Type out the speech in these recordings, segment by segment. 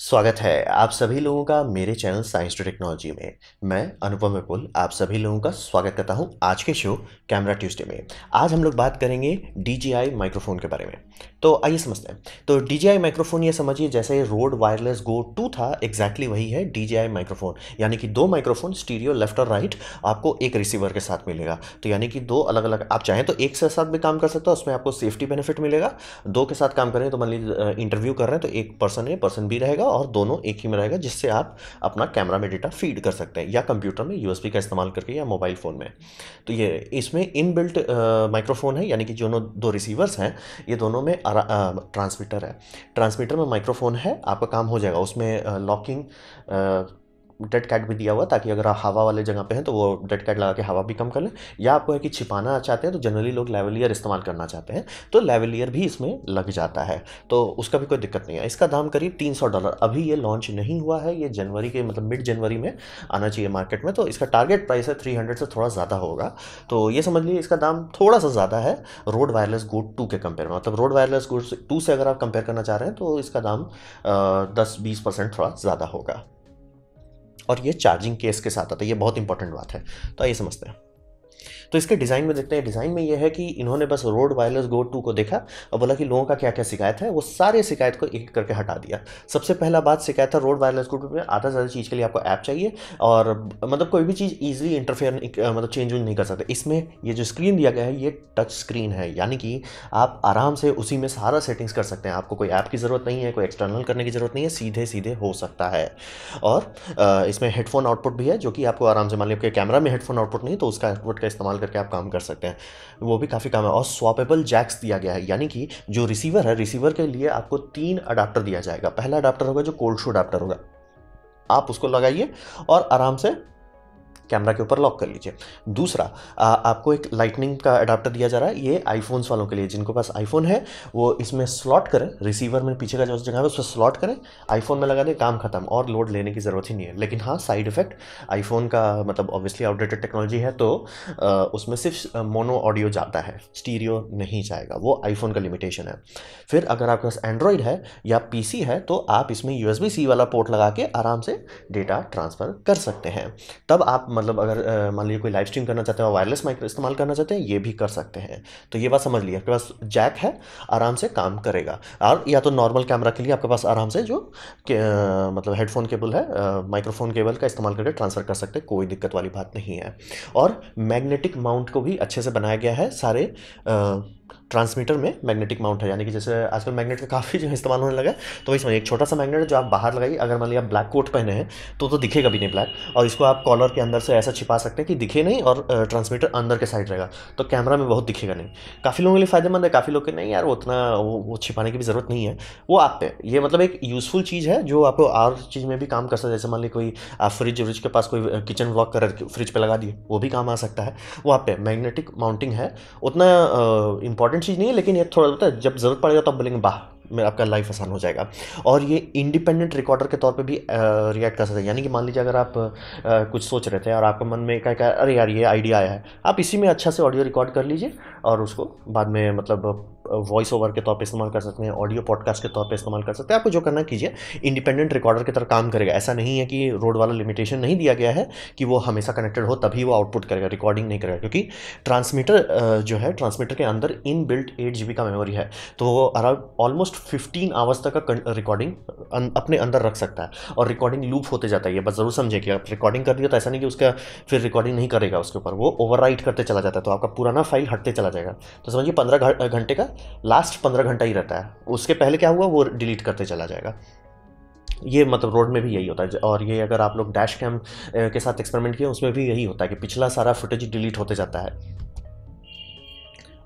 स्वागत है आप सभी लोगों का मेरे चैनल साइंस टू टेक्नोलॉजी में मैं अनुपम विपुल आप सभी लोगों का स्वागत करता हूं आज के शो कैमरा ट्यूसडे में आज हम लोग बात करेंगे डी माइक्रोफोन के बारे में तो आइए समझते हैं तो डी माइक्रोफोन ये समझिए जैसे रोड वायरलेस गो टू था एग्जैक्टली वही है डी माइक्रोफोन यानी कि दो माइक्रोफोन स्टीरियो लेफ्ट और राइट आपको एक रिसीवर के साथ मिलेगा तो यानी कि दो अलग अलग आप चाहें तो एक से साथ भी काम कर सकते हो उसमें आपको सेफ्टी बेनिफिट मिलेगा दो के साथ काम करें तो मान लीजिए इंटरव्यू कर रहे हैं तो एक पर्सन है पर्सन भी रहेगा रहेगा और दोनों एक ही में रहेगा जिससे आप अपना कैमरा में डेटा फीड कर सकते हैं या कंप्यूटर में यूएसबी का इस्तेमाल करके या मोबाइल फ़ोन में तो ये इसमें इन बिल्ट माइक्रोफोन है यानी कि जो दो रिसीवर्स हैं ये दोनों में ट्रांसमीटर है ट्रांसमीटर में माइक्रोफोन है आपका काम हो जाएगा उसमें लॉकिंग डेड कैट भी दिया हुआ ताकि अगर आप हवा वाले जगह पे हैं तो वो डेड कैट लगा के हवा भी कम कर लें या आपको है कि छिपाना चाहते हैं तो जनरली लोग लेवलियर इस्तेमाल करना चाहते हैं तो लेवलियर भी इसमें लग जाता है तो उसका भी कोई दिक्कत नहीं है इसका दाम करीब तीन डॉलर अभी ये लॉन्च नहीं हुआ है ये जनवरी के मतलब मिड जनवरी में आना चाहिए मार्केट में तो इसका टारगेट प्राइस है थ्री से थोड़ा ज़्यादा होगा तो ये समझ लीजिए इसका दाम थोड़ा सा ज़्यादा है रोड वायरलेस गुड टू के कंपेयर में मतलब रोड वायरलेस गुड टू से अगर आप कंपेयर करना चाह रहे हैं तो इसका दाम दस बीस परसेंट थोड़ा ज़्यादा होगा और ये चार्जिंग केस के साथ आता है ये बहुत इंपॉर्टेंट बात है तो आइए समझते हैं तो इसके डिज़ाइन में देखते हैं डिज़ाइन में यह है कि इन्होंने बस रोड वायरलेस गो टू को देखा और बोला कि लोगों का क्या क्या शिकायत है वो सारे शिकायत को एक करके हटा दिया सबसे पहला बात शिकायत था रोड वायरलेस गो टू में आधा ज़्यादा चीज़ के लिए आपको ऐप चाहिए और मतलब कोई भी चीज़ ईजिली इंटरफेयर मतलब चेंज नहीं कर सकते इसमें ये जो स्क्रीन दिया गया है ये टच स्क्रीन है यानी कि आप आराम से उसी में सारा सेटिंग्स कर सकते हैं आपको कोई ऐप की ज़रूरत नहीं है कोई एक्सटर्नल करने की ज़रूरत नहीं है सीधे सीधे हो सकता है और इसमें हेडफोन आउटपुट भी है जो कि आपको आराम से मान लीजिए कैमरा में हेडफोन आउटपुट नहीं तो उसका आउटपुट का इस्तेमाल करके आप काम कर सकते हैं वो भी काफ़ी काम है और स्वापेबल जैक्स दिया गया है यानी कि जो रिसीवर है रिसीवर के लिए आपको तीन अडाप्टर दिया जाएगा पहला अडाप्टर होगा जो कोल्ड शू अडाप्टर होगा आप उसको लगाइए और आराम से कैमरा के ऊपर लॉक कर लीजिए दूसरा आ, आपको एक लाइटनिंग का अडाप्टर दिया जा रहा है ये आईफोन्स वालों के लिए जिनके पास आईफोन है वो इसमें स्लॉट करें रिसीवर में पीछे का जो जगह है उसमें स्लॉट करें आईफोन में लगा दें काम खत्म और लोड लेने की ज़रूरत ही नहीं है लेकिन हाँ साइड इफेक्ट आईफोन का मतलब ऑब्वियसली आउटडेटेड टेक्नोलॉजी है तो आ, उसमें सिर्फ मोनो ऑडियो जाता है स्टीरियो नहीं जाएगा वो आईफोन का लिमिटेशन है फिर अगर आपके पास एंड्रॉयड है या पी है तो आप इसमें यूएसबी सी वाला पोर्ट लगा के आराम से डेटा ट्रांसफ़र कर सकते हैं तब आप मतलब अगर मान लीजिए कोई लाइव स्ट्रीम करना चाहते हैं और वायरलेस माइक इस्तेमाल करना चाहते हैं ये भी कर सकते हैं तो ये बात समझ लीजिए आपके पास जैक है आराम से काम करेगा और या तो नॉर्मल कैमरा के लिए आपके पास आराम से जो आ, मतलब हेडफोन केबल है माइक्रोफोन केबल का इस्तेमाल करके ट्रांसफ़र कर सकते हैं कोई दिक्कत वाली बात नहीं है और मैग्नेटिक माउंट को भी अच्छे से बनाया गया है सारे आ, ट्रांसमीटर में मैग्नेटिक माउंट है यानी कि जैसे आजकल मैग्नेट का काफ़ी जो इस्तेमाल होने लगा है तो वही समझिए एक छोटा सा मैग्नेट जो आप बाहर लगाइए अगर मान लिया आप ब्लैक कोट पहने हैं तो तो दिखेगा भी नहीं ब्लैक और इसको आप कॉलर के अंदर से ऐसा छिपा सकते हैं कि दिखे नहीं और ट्रांसमीटर अंदर के साइड रहेगा तो कैमरा में बहुत दिखेगा नहीं काफ़ी लोगों के लिए फ़ायदेमंद है काफ़ी लोग के नहीं यार उतना वो, वो छिपाने की भी ज़रूरत नहीं है वो आप पे ये मतलब एक यूज़फुल चीज़ है जो आपको और चीज़ में भी काम कर सकते हैं जैसे मान लीजिए कोई आप फ्रिज व्रिज के पास कोई किचन वॉक कर फ्रिज पर लगा दिए वो भी काम आ सकता है वो आप पे मैग्नेटिक माउंटिंग है उतना इंपॉर्टेंट चीज़ नहीं है लेकिन ये थोड़ा बहुत जब ज़रूरत पड़ेगा तब तो बोलेंगे बाह मेरा आपका लाइफ आसान हो जाएगा और ये इंडिपेंडेंट रिकॉर्डर के तौर पे भी रिएक्ट कर सकते हैं यानी कि मान लीजिए अगर आप आ, कुछ सोच रहे थे और आपके मन में क्या क्या अरे यार ये आइडिया आया है आप इसी में अच्छा से ऑडियो रिकॉर्ड कर लीजिए और उसको बाद में मतलब वॉइस ओवर के तौर पे इस्तेमाल कर सकते हैं ऑडियो पॉडकास्ट के तौर पे इस्तेमाल कर सकते हैं आपको जो करना कीजिए इंडिपेंडेंट रिकॉर्डर की तरह काम करेगा ऐसा नहीं है कि रोड वाला लिमिटेशन नहीं दिया गया है कि वो हमेशा कनेक्टेड हो तभी वो आउटपुट करेगा रिकॉर्डिंग नहीं करेगा क्योंकि ट्रांसमीटर जो है ट्रांसमीटर के अंदर इन बिल्ट एट जी का मेमोरी है तो वो अराउंड ऑलमोस्ट फिफ्टीन आवर्स तक का रिकॉर्डिंग अपने अंदर रख सकता है और रिकॉर्डिंग लूप होते जाता है ये बस ज़रूर समझे कि आप रिकॉर्डिंग कर रही तो ऐसा नहीं कि उसका फिर रिकॉर्डिंग नहीं करेगा उसके ऊपर वो ओवर करते चला जाता है तो आपका पुराना फाइल हटते चला जाएगा तो समझिए पंद्रह घंटे का लास्ट पंद्रह घंटा ही रहता है उसके पहले क्या हुआ वो डिलीट करते चला जाएगा ये मतलब रोड में भी यही होता है और ये अगर आप लोग डैश कैम के साथ एक्सपेरिमेंट किए उसमें भी यही होता है कि पिछला सारा फुटेज डिलीट होते जाता है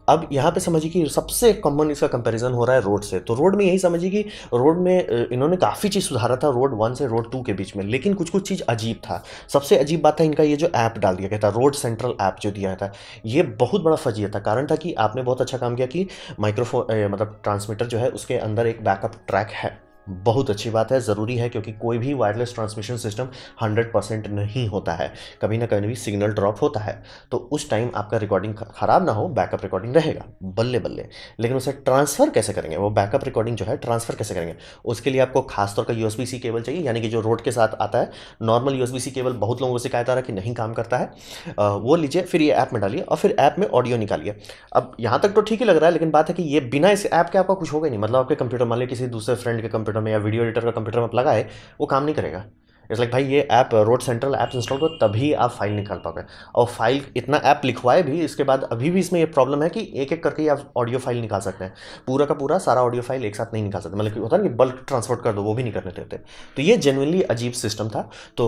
अब यहाँ पे समझिए कि सबसे कॉमन इसका कंपैरिजन हो रहा है रोड से तो रोड में यही समझिए कि रोड में इन्होंने काफ़ी चीज़ सुधारा था रोड वन से रोड टू के बीच में लेकिन कुछ कुछ चीज़ अजीब था सबसे अजीब बात था इनका ये जो ऐप डाल दिया गया था रोड सेंट्रल ऐप जो दिया था ये बहुत बड़ा फजीय था कारण था कि आपने बहुत अच्छा काम किया कि माइक्रोफोन मतलब ट्रांसमीटर जो है उसके अंदर एक बैकअप ट्रैक है बहुत अच्छी बात है ज़रूरी है क्योंकि कोई भी वायरलेस ट्रांसमिशन सिस्टम 100 परसेंट नहीं होता है कभी ना कभी भी सिग्नल ड्रॉप होता है तो उस टाइम आपका रिकॉर्डिंग ख़राब ना हो बैकअप रिकॉर्डिंग रहेगा बल्ले बल्ले लेकिन उसे ट्रांसफ़र कैसे करेंगे वो बैकअप रिकॉर्डिंग जो है ट्रांसफ़र कैसे करेंगे उसके लिए आपको खासतौर का यू सी केबल चाहिए यानी कि जो रोड के साथ आता है नॉर्मल यू सी केबल बहुत लोगों को शिकायत आ रहा है कि नहीं काम करता है वो लीजिए फिर ये ऐप में डालिए और फिर ऐप में ऑडियो निकालिए अब यहाँ तक तो ठीक ही लग रहा है लेकिन बात है कि ये बिना इस ऐप के आपका कुछ होगा नहीं मतलब आपके कंप्यूटर मान लिया किसी दूसरे फ्रेंड के कंप्यूटर कंप्यूटर तो में या वीडियो एडिटर का कंप्यूटर में आप लगाए वो काम नहीं करेगा इट्स लाइक भाई ये app Rode central app install करो तभी आप फाइल निकाल पाओगे और फाइल इतना ऐप लिखवाए भी इसके बाद अभी भी इसमें ये प्रॉब्लम है कि एक एक करके आप ऑडियो फाइल निकाल सकते हैं पूरा का पूरा सारा ऑडियो फाइल एक साथ नहीं निकाल सकते मतलब कि होता है कि बल्क ट्रांसपोर्ट कर दो वो भी नहीं करने देते तो ये जेनवनली अजीब सिस्टम था तो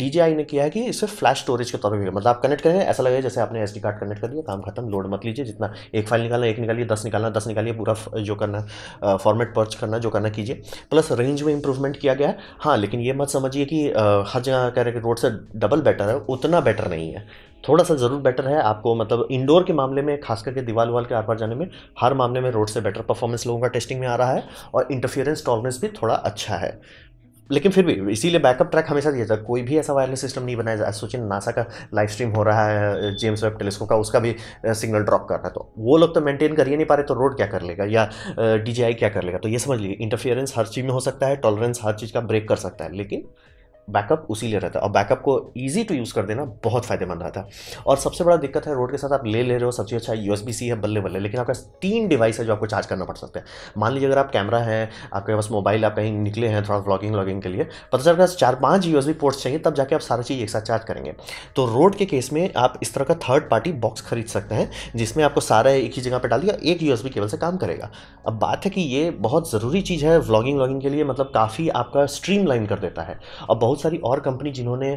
डी ने किया है कि इसे फ्लैश स्टोरेज के तौर पर मतलब आप कनेक्ट करेंगे ऐसा लगेगा जैसे आपने एस कार्ड कनेक्ट कर दिया काम खत्म लोड मत लीजिए जितना एक फाइल निकालना एक निकालिए दस निकालना दस निकालिए पूरा जो करना फॉर्मेट पर्च करना जो करना कीजिए प्लस रेंज में इंप्रूवमेंट किया गया है हाँ लेकिन ये मत समझिए ये कि हर जगह कह रहे कि रोड से डबल बेटर है उतना बेटर नहीं है थोड़ा सा ज़रूर बेटर है आपको मतलब इंडोर के मामले में खास करके दीवाल वाल के आर पार जाने में हर मामले में रोड से बेटर परफॉर्मेंस लोगों का टेस्टिंग में आ रहा है और इंटरफियरेंस टॉलरेंस भी थोड़ा अच्छा है लेकिन फिर भी इसीलिए बैकअप ट्रैक हमेशा दिया जाता है कोई भी ऐसा वायरलेस सिस्टम नहीं बनाया जाए सोचिए नासा का लाइव स्ट्रीम हो रहा है जेम्स वेब टेलीस्कोप का उसका भी सिग्नल ड्रॉप कर रहा है तो वो लोग तो मेंटेन कर ही नहीं पा रहे तो रोड क्या कर लेगा या डी क्या कर लेगा तो ये समझ लीजिए इंटरफियरेंस हर चीज़ में हो सकता है टॉलरेंस हर चीज़ का ब्रेक कर सकता है लेकिन बैकअप उसी लिए रहता है और बैकअप को ईजी टू यूज़ कर देना बहुत फ़ायदेमंद रहता है और सबसे बड़ा दिक्कत है रोड के साथ आप ले ले रहे हो सबसे अच्छा यू सी है बल्ले बल्ले लेकिन आपका तीन डिवाइस है जो आपको चार्ज करना पड़ सकते हैं मान लीजिए अगर आप कैमरा है आपके पास मोबाइल आप कहीं निकले हैं थोड़ा व्लॉगिंग व्लॉगिंग के लिए पता चल चार पाँच यू पोर्ट्स चाहिए तब जाके आप सारा चीज़ एक साथ चार्ज करेंगे तो रोड के केस में आप इस तरह का थर्ड पार्टी बॉक्स खरीद सकते हैं जिसमें आपको सारा एक ही जगह पर डाल दिया एक यू केबल से काम करेगा अब बात है कि ये बहुत ज़रूरी चीज़ है व्लॉगिंग व्लॉगिंग के लिए मतलब काफ़ी आपका स्ट्रीम कर देता है और बहुत सारी और कंपनी जिन्होंने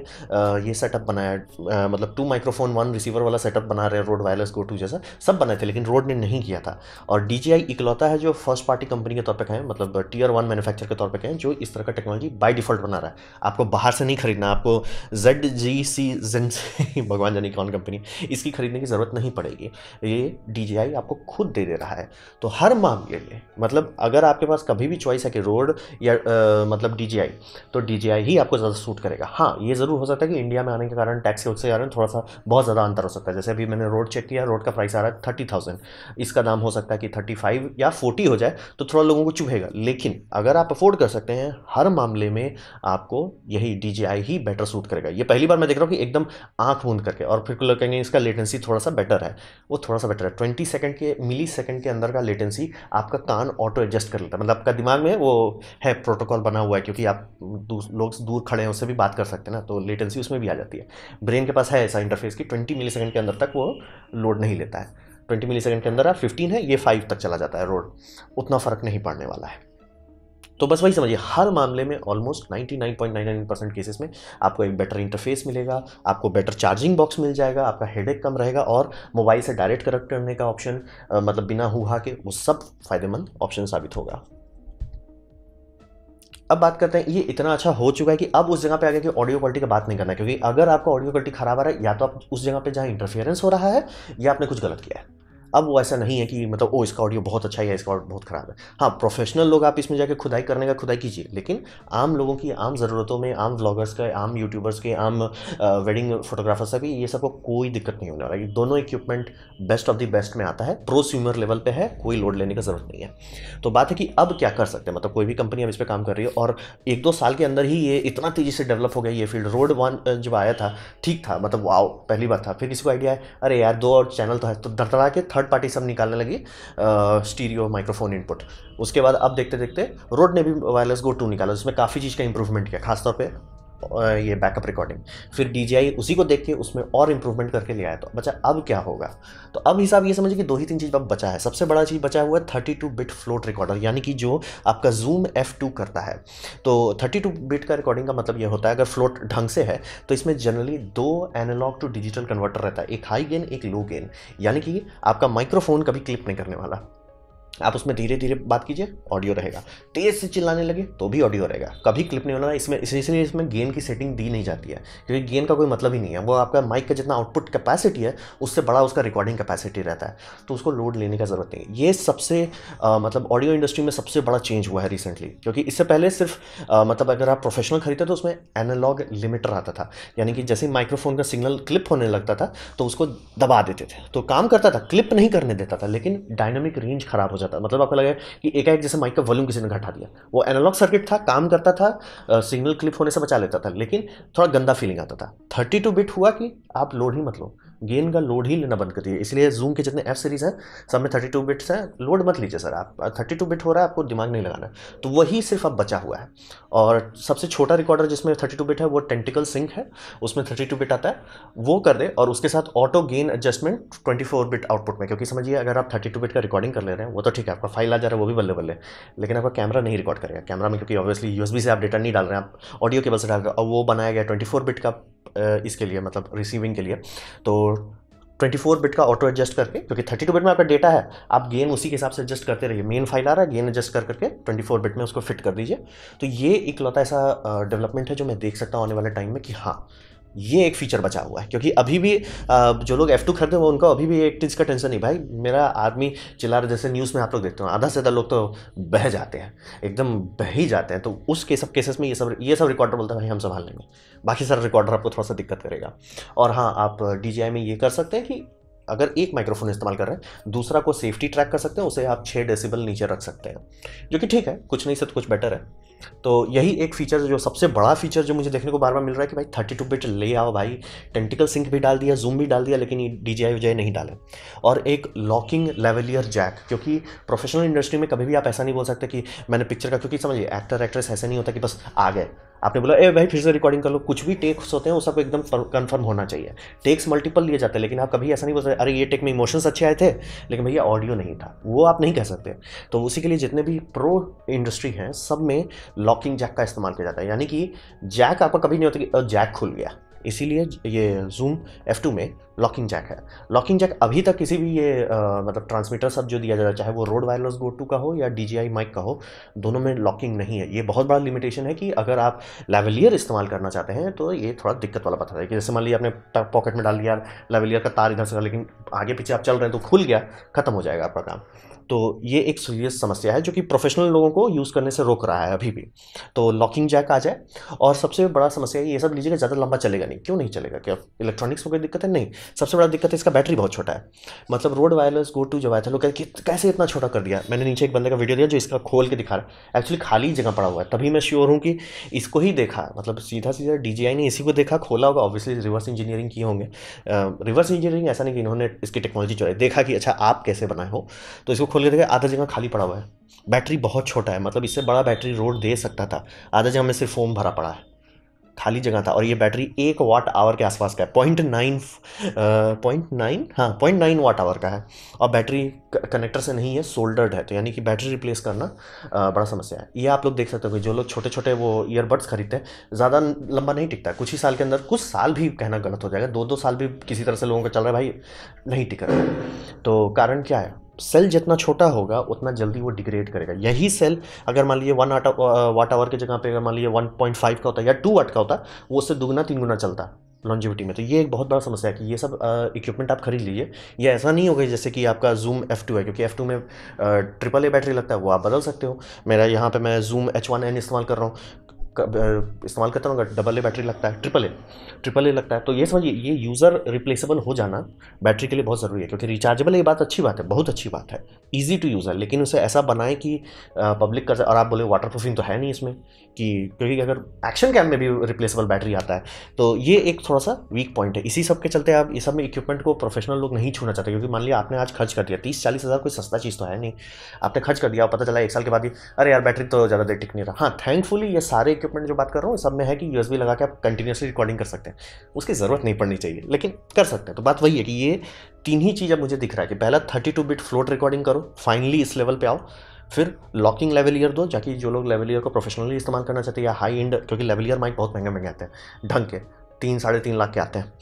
ये सेटअप बनाया मतलब टू माइक्रोफोन वन रिसीवर वाला सेटअप बना रहे हैं रोड वायरलेस गो टू जैसा सब बनाए थे लेकिन रोड ने नहीं किया था और डी इकलौता है जो फर्स्ट पार्टी कंपनी के तौर पर कहें मतलब टीयर वन मैनुफैक्चर के तौर पर कहें जो इस तरह का टेक्नोलॉजी बाई डिफॉल्ट बना रहा है आपको बाहर से नहीं खरीदना आपको जेड जी सी जेन भगवान जानी कौन कंपनी इसकी खरीदने की ज़रूरत नहीं पड़ेगी ये डी आपको खुद दे दे रहा है तो हर मामले में मतलब अगर आपके पास कभी भी चॉइस है कि रोड या मतलब डी जी आई तो डी जी आई ही आपको ज़्यादा सूट करेगा हाँ ये ज़रूर हो सकता है कि इंडिया में आने के कारण टैक्स के उससे कारण थोड़ा सा बहुत ज़्यादा अंतर हो सकता है जैसे अभी मैंने रोड चेक किया रोड का प्राइस आ रहा है थर्टी थाउजेंड इसका दाम हो सकता है कि थर्टी फाइव या फोर्टी हो जाए तो थोड़ा लोगों को चुभेगा लेकिन अगर आप अफोर्ड कर सकते हैं हर मामले में आपको यही डी ही बेटर सूट करेगा ये पहली बार मैं देख रहा हूँ कि एकदम आँख बूंद करके और फिर लोग कहेंगे इसका लेटेंसी थोड़ा सा बेटर है वो थोड़ा सा बेटर है ट्वेंटी सेकेंड के मिली सेकेंड के अंदर का लेटेंसी आपका कान ऑटो एडजस्ट कर लेता है मतलब आपका दिमाग में वो है प्रोटोकॉल बना हुआ है क्योंकि आप लोग दूर खड़े हैं उससे भी बात कर सकते हैं ना तो लेटेंसी उसमें भी आ जाती है ब्रेन के पास है ऐसा इंटरफेस कि ट्वेंटी मिली के अंदर तक वो लोड नहीं लेता है ट्वेंटी मिली के अंदर आप फिफ्टीन है ये फाइव तक चला जाता है रोड उतना फ़र्क नहीं पड़ने वाला है तो बस वही समझिए हर मामले में ऑलमोस्ट 99.99 परसेंट केसेस में आपको एक बेटर इंटरफेस मिलेगा आपको बेटर चार्जिंग बॉक्स मिल जाएगा आपका हेडेक कम रहेगा और मोबाइल से डायरेक्ट कनेक्ट करने का ऑप्शन मतलब बिना हुआ के वो सब फायदेमंद ऑप्शन साबित होगा अब बात करते हैं ये इतना अच्छा हो चुका है कि अब उस जगह पे आगे कि ऑडियो क्वालिटी का बात नहीं करना क्योंकि अगर आपका ऑडियो क्वालिटी खराब आ रहा है या तो आप उस जगह पे जहाँ इंटरफेरेंस हो रहा है या आपने कुछ गलत किया है अब वो ऐसा नहीं है कि मतलब ओ इसका ऑडियो बहुत अच्छा है इसका ऑडियो बहुत ख़राब है हाँ प्रोफेशनल लोग आप इसमें जाकर खुदाई करने का खुदाई कीजिए लेकिन आम लोगों की आम ज़रूरतों में आम व्लॉगर्स के आम यूट्यूबर्स के आम वेडिंग फोटोग्राफर्स का भी ये सबको कोई दिक्कत नहीं होने वाला दोनों equipment best of the best में आता है प्रोस्यूमर लेवल पर है कोई लोड लेने की ज़रूरत नहीं है तो बात है कि अब क्या कर सकते हैं मतलब कोई भी कंपनी अब इस पर काम कर रही है और एक दो साल के अंदर ही ये इतना तेज़ी से डेवलप हो गया ये फील्ड रोड वन जब आया था ठीक था मतलब वाओ पहली बार था फिर किसी को आइडिया है अरे यार दो और चैनल तो है तो दरदरा के थर्ड थर्ड पार्टी सब निकालने लगी स्टीरियो माइक्रोफोन इनपुट उसके बाद अब देखते देखते रोड ने भी वायरलेस गो टू निकाला जिसमें काफ़ी चीज़ का इंप्रूवमेंट किया खासतौर पर ये बैकअप रिकॉर्डिंग फिर डी उसी को देख के उसमें और इम्प्रूवमेंट करके ले आया तो बच्चा अब क्या होगा तो अब हिसाब ये समझिए कि दो ही तीन चीज़ अब बचा है सबसे बड़ा चीज़ बचा हुआ है thirty two bit float recorder यानी कि जो आपका जूम एफ टू करता है तो थर्टी टू बिट का रिकॉर्डिंग का मतलब ये होता है अगर फ्लोट ढंग से है तो इसमें जनरली दो एनालॉग टू डिजिटल कन्वर्टर रहता है एक हाई गेन एक लो गेन यानी कि आपका माइक्रोफोन कभी क्लिप नहीं करने वाला आप उसमें धीरे धीरे बात कीजिए ऑडियो रहेगा तेज़ से चिल्लाने लगे तो भी ऑडियो रहेगा कभी क्लिप नहीं होना इसमें इसलिए इसमें गेन की सेटिंग दी नहीं जाती है क्योंकि गेन का कोई मतलब ही नहीं है वो आपका माइक का जितना आउटपुट कैपेसिटी है उससे बड़ा उसका रिकॉर्डिंग कैपेसिटी रहता है तो उसको लोड लेने का ज़रूरत नहीं ये सबसे आ, मतलब ऑडियो इंडस्ट्री में सबसे बड़ा चेंज हुआ है रिसेंटली क्योंकि इससे पहले सिर्फ आ, मतलब अगर आप प्रोफेशनल खरीदते तो उसमें एनालॉग लिमिटर आता था यानी कि जैसे माइक्रोफोन का सिग्नल क्लिप होने लगता था तो उसको दबा देते थे तो काम करता था क्लिप नहीं करने देता था लेकिन डायनामिक रेंज खराब हो जाता है मतलब आपको लगे कि एक एक जैसे माइक का वॉल्यूम किसी ने घटा दिया वो एनालॉग सर्किट था काम करता था सिग्नल क्लिप होने से बचा लेता था लेकिन थोड़ा गंदा फीलिंग आता था थर्टी टू बिट हुआ कि आप लोड ही मत लो गेन का लोड ही लेना बंद कर दिए इसलिए जूम के जितने एफ सीरीज़ हैं सब में थर्टी टू बिट्स हैं लोड मत लीजिए सर आप थर्टी टू बिट हो रहा है आपको दिमाग नहीं लगाना तो वही सिर्फ अब बचा हुआ है और सबसे छोटा रिकॉर्डर जिसमें थर्टी टू बिट है वो टेंटिकल सिंक है उसमें थर्टी टू बिट आता है वो कर दे और उसके साथ auto gain adjustment twenty four bit output में क्योंकि समझिए अगर आप थर्टी टू बिट का रिकॉर्डिंग कर ले रहे हैं वो तो ठीक है आपका फाइल आ जा रहा है वो भी बल्ले बल्ले लेकिन आपका कैमरा नहीं रिकॉर्ड करेगा कैमरा में क्योंकि ऑब्वियसली यूएसबी से आप डेटा नहीं डाल रहे हैं आप ऑडियो केबल से डाल रहे हो और वो बनाया गया ट्वेंटी फोर बिट का इसके लिए मतलब रिसीविंग के लिए तो 24 बिट का ऑटो एडजस्ट करके क्योंकि 32 बिट में आपका डेटा है आप गेन उसी के हिसाब से एडजस्ट करते रहिए मेन फाइल आ रहा है गेन एडजस्ट कर करके 24 बिट में उसको फिट कर दीजिए तो ये एक लौता ऐसा डेवलपमेंट है जो मैं देख सकता हूँ आने वाले टाइम में कि हाँ ये एक फीचर बचा हुआ है क्योंकि अभी भी जो लोग एफ़ टू खरीदे वो उनको अभी भी एक चीज़ का टेंशन नहीं भाई मेरा आदमी चिल्ला रहा जैसे न्यूज़ में आप लोग देखते हो आधा से आधा लोग तो बह जाते हैं एकदम बह ही जाते हैं तो उस के सब केसेस में ये सब ये सब रिकॉर्डर बोलता है भाई हम संभाल लेंगे बाकी सारा रिकॉर्डर आपको थोड़ा सा दिक्कत करेगा और हाँ आप डी में ये कर सकते हैं कि अगर एक माइक्रोफोन इस्तेमाल कर रहे हैं दूसरा को सेफ्टी ट्रैक कर सकते हैं उसे आप छः डेसिबल नीचे रख सकते हैं जो कि ठीक है कुछ नहीं से तो कुछ बेटर है तो यही एक फीचर जो सबसे बड़ा फीचर जो मुझे देखने को बार बार मिल रहा है कि भाई थर्टी टू बिट ले आओ भाई टेंटिकल सिंक भी डाल दिया जूम भी डाल दिया लेकिन डी जी आई नहीं डाले और एक लॉकिंग लेवलियर जैक क्योंकि प्रोफेशनल इंडस्ट्री में कभी भी आप ऐसा नहीं बोल सकते कि मैंने पिक्चर का क्योंकि समझिए एक्टर एक्ट्रेस ऐसे नहीं होता कि बस आ गए आपने बोला ए भाई फिर से रिकॉर्डिंग कर लो कुछ भी टेक्स होते हैं वो सब एकदम कंफर्म होना चाहिए टेक्स मल्टीपल लिए जाते हैं लेकिन आप कभी ऐसा नहीं बोल सकते अरे ये टेक में इमोशंस अच्छे आए थे लेकिन भैया ऑडियो नहीं था वो आप नहीं कह सकते तो उसी के लिए जितने भी प्रो इंडस्ट्री हैं सब में लॉकिंग जैक का इस्तेमाल किया जाता है यानी कि जैक आपका कभी नहीं होता कि जैक खुल गया इसीलिए ये जूम एफ में लॉकिंग जैक है लॉकिंग जैक अभी तक किसी भी ये आ, मतलब ट्रांसमीटर सब जो दिया जा रहा है चाहे वो रोड वायरलेस गो टू का हो या डी जी माइक का हो दोनों में लॉकिंग नहीं है ये बहुत बड़ा लिमिटेशन है कि अगर आप लेवलियर इस्तेमाल करना चाहते हैं तो ये थोड़ा दिक्कत वाला पता है कि जैसे मान लीजिए आपने पॉकेट में डाल दिया लेवलियर का तार इधर से लेकिन आगे पीछे आप चल रहे हैं तो खुल गया खत्म हो जाएगा आपका काम तो ये एक सीरियस समस्या है जो कि प्रोफेशनल लोगों को यूज़ करने से रोक रहा है अभी भी तो लॉकिंग जैक आ जाए और सबसे बड़ा समस्या ये सब लीजिएगा ज़्यादा लंबा चलेगा नहीं क्यों नहीं चलेगा क्या इलेक्ट्रॉनिक्स में कोई दिक्कत है नहीं सबसे बड़ा दिक्कत है इसका बैटरी बहुत छोटा है मतलब रोड वायरलेस गो टू जो आया था लोग कैसे इतना छोटा कर दिया मैंने नीचे एक बंदे का वीडियो दिया जो इसका खोल के दिखा रहा है एक्चुअली खाली जगह पड़ा हुआ है तभी मैं श्योर हूँ कि इसको ही देखा मतलब सीधा सीधा डी ने इसी को देखा खोला होगा ऑब्वियसली रिवर्स इंजीनियरिंग किए होंगे रिवर्स इंजीनियरिंग ऐसा नहीं कि इन्होंने इसकी टेक्नोलॉजी चलाई देखा कि अच्छा आप कैसे बनाए हो तो इसको खोल के देखा आधा जगह खाली पड़ा हुआ है बैटरी बहुत छोटा है मतलब इससे बड़ा बैटरी रोड दे सकता था आधा जगह में सिर्फ फोम भरा पड़ा है खाली जगह था और ये बैटरी एक वाट आवर के आसपास का है पॉइंट नाइन पॉइंट नाइन हाँ पॉइंट नाइन वाट आवर का है और बैटरी कनेक्टर से नहीं है सोल्डर्ड है तो यानी कि बैटरी रिप्लेस करना आ, बड़ा समस्या है ये आप लोग देख सकते हो जो लोग छोटे छोटे वो ईयरबड्स खरीदते हैं ज़्यादा लंबा नहीं टिकता कुछ ही साल के अंदर कुछ साल भी कहना गलत हो जाएगा दो दो साल भी किसी तरह से लोगों का चल रहा है भाई नहीं टिका तो कारण क्या है सेल जितना छोटा होगा उतना जल्दी वो डिग्रेड करेगा यही सेल अगर मान लीजिए वन आट वाट आवर की जगह पे अगर मान लीजिए वन पॉइंट फाइव का होता है या टू वाट का होता है वो उससे दुगना तीन गुना चलता लॉन्जिविटी में तो ये एक बहुत बड़ा समस्या है कि ये सब इक्विपमेंट आप खरीद लीजिए ये ऐसा नहीं होगा जैसे कि आपका जूम एफ़ टू है क्योंकि एफ़ टू में ट्रिपल ए बैटरी लगता है वो आप बदल सकते हो मेरा यहाँ पे मैं जूम एच वन एन इस्तेमाल कर रहा हूँ इस्तेमाल करता हूँ अगर डबल ए बैटरी लगता है ट्रिपल ए ट्रिपल ए लगता है तो ये समझिए ये यूज़र रिप्लेसेबल हो जाना बैटरी के लिए बहुत ज़रूरी है क्योंकि रिचार्जेबल ये बात अच्छी बात है बहुत अच्छी बात है ईजी टू यूज़ है लेकिन उसे ऐसा बनाएं कि पब्लिक का और आप बोले वाटर प्रूफिंग तो है नहीं इसमें कि क्योंकि अगर एक्शन कैम में भी रिप्लेसेबल बैटरी आता है तो ये एक थोड़ा सा वीक पॉइंट है इसी सब के चलते आप इस सब में इक्विपमेंट को प्रोफेशनल लोग नहीं छूना चाहते क्योंकि मान लिया आपने आज खर्च कर दिया तीस चालीस हज़ार कोई सस्ता चीज़ तो है नहीं आपने खर्च कर दिया और पता चला एक साल के बाद ही अरे यार बैटरी तो ज़्यादा देर टिक नहीं रहा हाँ थैंकफुली ये सारे इक्विपमेंट जो बात कर रहा हूँ सब में है कि यूएसबी लगा के आप कंटिन्यूसली रिकॉर्डिंग कर सकते हैं उसकी ज़रूरत नहीं पड़नी चाहिए लेकिन कर सकते हैं तो बात वही है कि ये तीन ही चीज़ अब मुझे दिख रहा है कि पहला thirty two bit float recording करो फाइनली इस लेवल पर आओ फिर लॉकिंग लेवल ईयर दो जाकि जो लोग लेवल ईयर को प्रोफेशनली इस्तेमाल करना चाहते हैं या हाई एंड क्योंकि लेवल ईयर माइक बहुत महंगे महंगे आते हैं ढंग के तीन साढ़े तीन लाख के आते हैं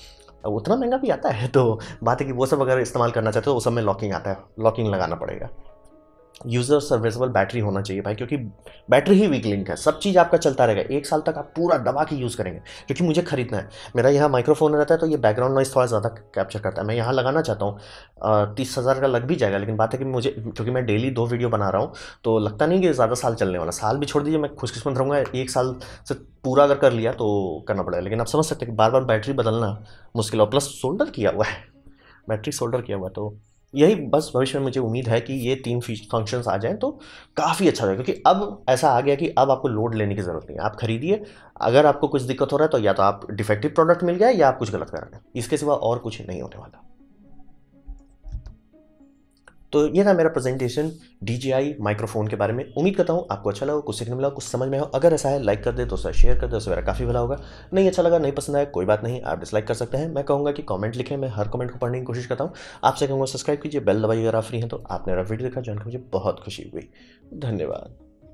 अब उतना महंगा भी आता है तो बात है कि वो सब अगर इस्तेमाल करना चाहते हो तो उस सब में लॉकिंग आता है लॉकिंग लगाना पड़ेगा यूज़र सर्विसबल बैटरी होना चाहिए भाई क्योंकि बैटरी ही वीक लिंक है सब चीज़ आपका चलता रहेगा एक साल तक आप पूरा दबा के यूज़ करेंगे क्योंकि मुझे खरीदना है मेरा यहाँ माइक्रोफोन रहता है तो ये बैकग्राउंड नॉइस थोड़ा ज़्यादा कैप्चर करता है मैं यहाँ लगाना चाहता हूँ तीस हज़ार का लग भी जाएगा लेकिन बात है कि मुझे क्योंकि मैं डेली दो वीडियो बना रहा हूँ तो लगता नहीं कि ज़्यादा साल चलने वाला साल भी छोड़ दीजिए मैं खुशकिस्मत रहूँगा एक साल से पूरा अगर कर लिया तो करना पड़ेगा लेकिन आप समझ सकते हैं कि बार बार बैटरी बदलना मुश्किल हो प्लस सोल्डर किया हुआ है बैटरी सोल्डर किया हुआ है तो यही बस भविष्य में मुझे उम्मीद है कि ये तीन फंक्शंस आ जाएं तो काफ़ी अच्छा रहेगा क्योंकि अब ऐसा आ गया कि अब आपको लोड लेने की ज़रूरत नहीं है आप खरीदिए अगर आपको कुछ दिक्कत हो रहा है तो या तो आप डिफेक्टिव प्रोडक्ट मिल गया या आप कुछ गलत कर रहे हैं इसके सिवा और कुछ नहीं होने वाला तो ये था मेरा प्रेजेंटेशन डी आई माइक्रोफोन के बारे में उम्मीद करता हूँ आपको अच्छा लगा कुछ सीखने मिला कुछ समझ में आओ अगर ऐसा है लाइक कर दे तो उसका शेयर कर दे उससे मेरा काफ़ी भला होगा नहीं अच्छा लगा नहीं पसंद आया कोई बात नहीं आप डिसलाइक कर सकते हैं मैं कहूँगा कि कमेंट लिखें मैं हर कमेंट को पढ़ने की कोशिश करता हूँ आपसे कहूँगा सब्सक्राइब कीजिए बेल दबाइए अगर आप फ्री हैं तो आपने मेरा वीडियो देखा जानकर मुझे बहुत खुशी हुई धन्यवाद